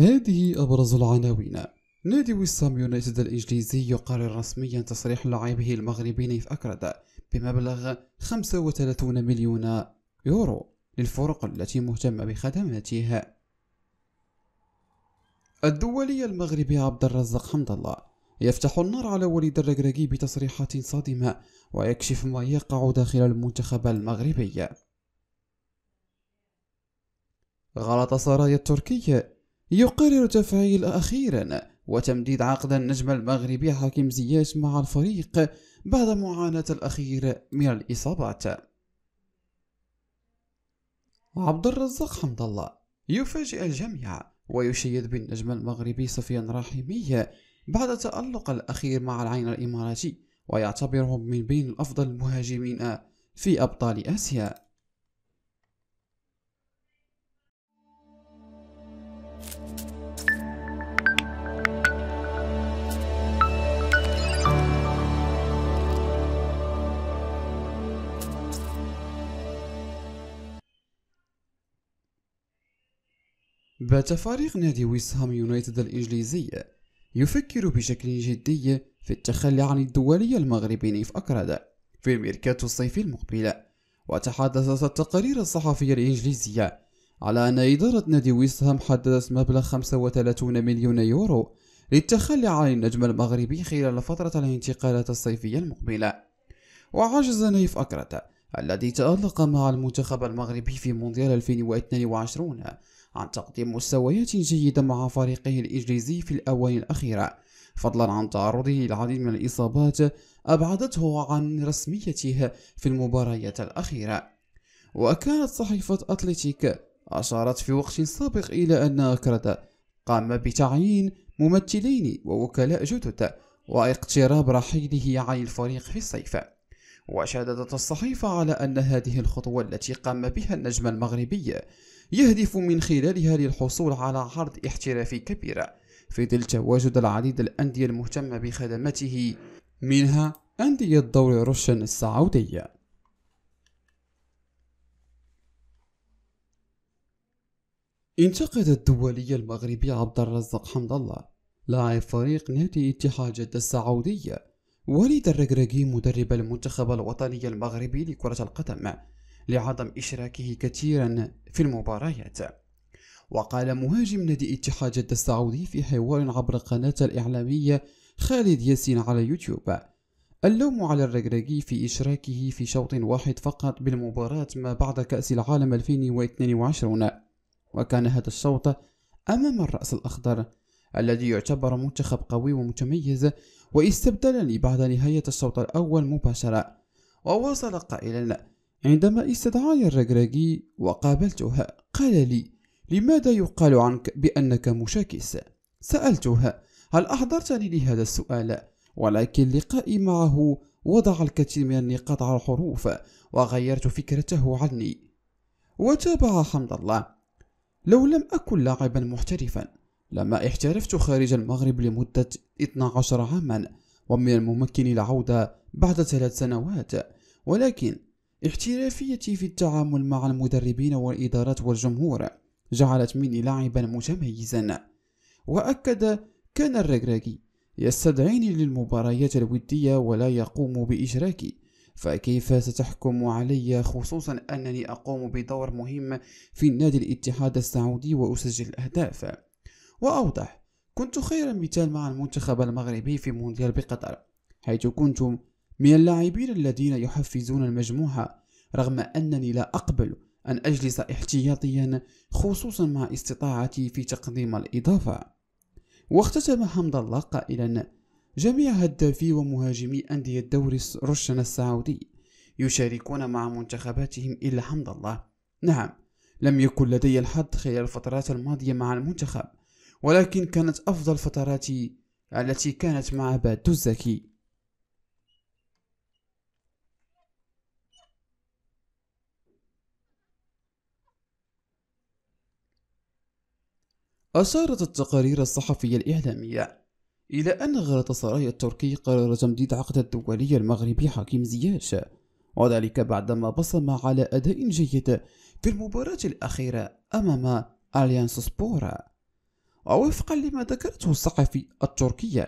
هذه أبرز العناوين نادي ويسام يونايتد الإنجليزي يقرر رسميا تصريح لاعبه المغربي نيف أكرد بمبلغ 35 مليون يورو للفرق التي مهتمة بخدماته الدولي المغربي عبد الرزاق حمد الله يفتح النار على وليد الركراكي بتصريحات صادمة ويكشف ما يقع داخل المنتخب المغربي غلط سرايا التركي يقرر تفعيل أخيرا وتمديد عقد النجم المغربي حكيم زياش مع الفريق بعد معاناة الأخير من الإصابات عبد الرزاق حمد الله يفاجئ الجميع ويشيد بالنجم المغربي سفيان رحيمي بعد تألق الأخير مع العين الإماراتي ويعتبره من بين أفضل المهاجمين في أبطال آسيا بات فريق نادي ويسهام يونايتد الإنجليزي يفكر بشكل جدي في التخلي عن الدولي المغربي نيف أكراد في الميركاتو الصيفي المقبل وتحدثت التقارير الصحفية الإنجليزية على أن إدارة نادي ويسهام حددت مبلغ 35 مليون يورو للتخلي عن النجم المغربي خلال فترة الانتقالات الصيفية المقبلة وعجز نيف أكرت الذي تألق مع المنتخب المغربي في مونديال 2022 عن تقديم مستويات جيدة مع فريقه الإنجليزي في الأوان الأخيرة فضلا عن تعرضه للعديد من الإصابات أبعدته عن رسميته في المباريات الأخيرة وكانت صحيفة أتلتيك أشارت في وقت سابق إلى أن أكرد قام بتعيين ممثلين ووكلاء جدد واقتراب رحيله عن الفريق في الصيف وشددت الصحيفة على أن هذه الخطوة التي قام بها النجم المغربي يهدف من خلالها للحصول على عرض احترافي كبير في ظل تواجد العديد الأندية المهتمة بخدمته منها أندية دور روشن السعودية انتقد الدولي المغربي عبد الرزاق حمد الله لاعب فريق نادي اتحاد جدة السعودية وليد الركراكي مدرب المنتخب الوطني المغربي لكرة القدم لعدم إشراكه كثيرا في المباريات وقال مهاجم نادي اتحاد جدة السعودي في حوار عبر قناة الإعلامية خالد ياسين على يوتيوب اللوم على الرجراجي في إشراكه في شوط واحد فقط بالمباراة ما بعد كأس العالم 2022 وكان هذا الشوط أمام الرأس الأخضر الذي يعتبر منتخب قوي ومتميز واستبدلني بعد نهاية الشوط الأول مباشرة وواصل قائلا عندما استدعاني الرجراجي وقابلتها قال لي لماذا يقال عنك بأنك مشاكس؟ سألتها هل أحضرتني لهذا السؤال؟ ولكن لقائي معه وضع الكثير من النقاط على الحروف وغيرت فكرته عني وتابع حمد الله لو لم أكن لاعبا محترفا لما احترفت خارج المغرب لمدة 12 عاما ومن الممكن العودة بعد ثلاث سنوات ولكن احترافيتي في التعامل مع المدربين والإدارات والجمهور جعلت مني لاعبا متميزا وأكد كان الرجراجي يستدعيني للمباريات الودية ولا يقوم بإشراكي فكيف ستحكم علي خصوصا أنني أقوم بدور مهم في النادي الاتحاد السعودي وأسجل الأهداف وأوضح كنت خير مثال مع المنتخب المغربي في مونديال بقطر حيث كنت من اللاعبين الذين يحفزون المجموعة رغم أنني لا أقبل أن أجلس احتياطيا خصوصا مع استطاعتي في تقديم الإضافة واختتم حمد الله قائلا جميع هدافي ومهاجمي أندية الدوري رشنا السعودي يشاركون مع منتخباتهم إلا حمد الله نعم لم يكن لدي الحظ خلال الفترات الماضية مع المنتخب ولكن كانت أفضل فتراتي التي كانت مع بادو الزكي أشارت التقارير الصحفية الإعلامية إلى أن غلط سرايا التركي قرر تمديد عقد الدولي المغربي حكيم زياش وذلك بعدما بصم على أداء جيد في المباراة الأخيرة أمام أليانس سبورا ووفقا لما ذكرته الصحفي التركي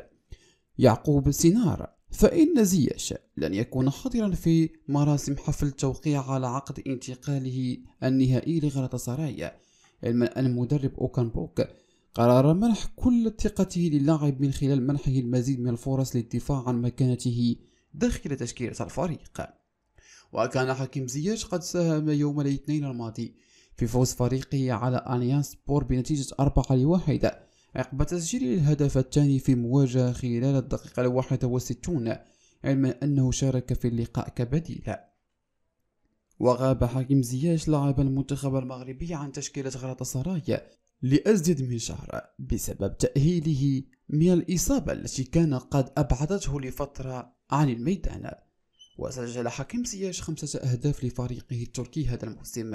يعقوب سينار فإن زياش لن يكون حاضرا في مراسم حفل توقيع على عقد انتقاله النهائي لغلطة سرايا علما أن المدرب أوكان بوك قرر منح كل ثقته للاعب من خلال منحه المزيد من الفرص للدفاع عن مكانته داخل تشكيلة الفريق وكان حكيم زياش قد ساهم يوم الاثنين الماضي في فوز فريقه على أليانس بور بنتيجة أربعة لواحد عقب تسجيل الهدف الثاني في مواجهة خلال الدقيقة الواحدة والستون علما أنه شارك في اللقاء كبديل وغاب حكيم زياش لاعب المنتخب المغربي عن تشكيلة غلطسراي لأزيد من شهر بسبب تأهيله من الإصابة التي كان قد أبعدته لفترة عن الميدان وسجل حكيم زياش خمسة أهداف لفريقه التركي هذا الموسم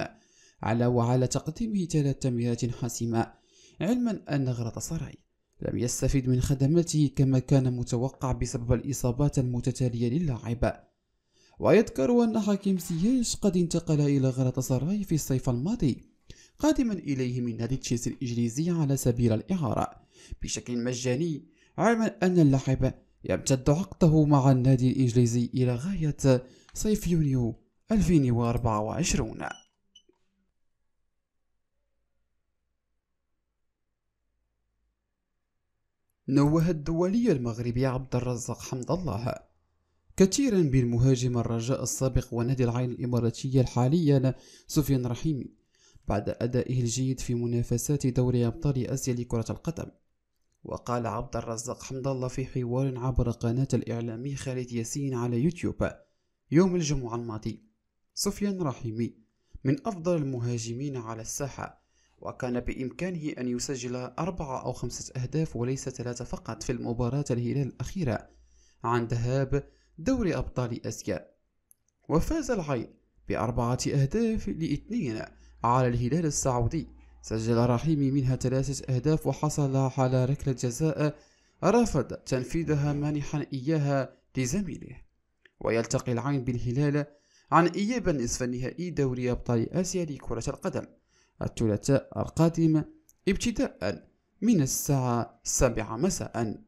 على وعلى تقديمه ثلاث تمريرات حاسمة علما أن سراي لم يستفد من خدماته كما كان متوقع بسبب الإصابات المتتالية للاعب ويذكر أن حكيم زياش قد انتقل إلى غلطسراي في الصيف الماضي قادما إليه من نادي تشيلسي الإنجليزي على سبيل الإعارة بشكل مجاني علما أن اللاعب يمتد عقده مع النادي الإنجليزي إلى غاية صيف يونيو 2024 نوه الدولي المغربي عبد الرزاق حمد الله كثيرا بالمهاجم الرجاء السابق ونادي العين الإماراتية الحالية سفيان رحيمي بعد أدائه الجيد في منافسات دوري أبطال آسيا لكرة القدم وقال عبد الرزاق حمد الله في حوار عبر قناة الإعلامي خالد ياسين على يوتيوب يوم الجمعة الماضي سفيان رحيمي من أفضل المهاجمين على الساحة وكان بإمكانه أن يسجل أربعة أو خمسة أهداف وليس ثلاثة فقط في المباراة الهلال الأخيرة عن ذهاب دوري أبطال آسيا وفاز العين بأربعة أهداف لاثنين على الهلال السعودي سجل رحيمي منها ثلاثة أهداف وحصل على ركلة جزاء رفض تنفيذها مانحا إياها لزميله ويلتقي العين بالهلال عن إياب نصف النهائي دوري أبطال آسيا لكرة القدم الثلاثاء القادم ابتداء من الساعة السابعة مساءً